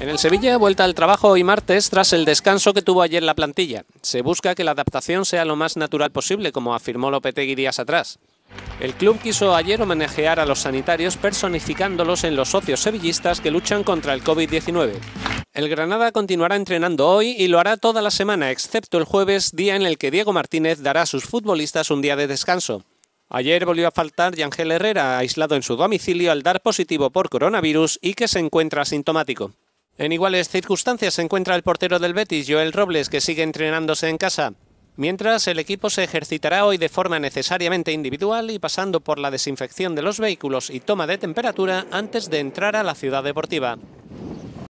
En el Sevilla, vuelta al trabajo hoy martes tras el descanso que tuvo ayer la plantilla. Se busca que la adaptación sea lo más natural posible, como afirmó Lopetegui días atrás. El club quiso ayer homenajear a los sanitarios personificándolos en los socios sevillistas que luchan contra el COVID-19. El Granada continuará entrenando hoy y lo hará toda la semana, excepto el jueves, día en el que Diego Martínez dará a sus futbolistas un día de descanso. Ayer volvió a faltar Yangel Herrera, aislado en su domicilio al dar positivo por coronavirus y que se encuentra asintomático. En iguales circunstancias se encuentra el portero del Betis, Joel Robles, que sigue entrenándose en casa. Mientras, el equipo se ejercitará hoy de forma necesariamente individual y pasando por la desinfección de los vehículos y toma de temperatura antes de entrar a la ciudad deportiva.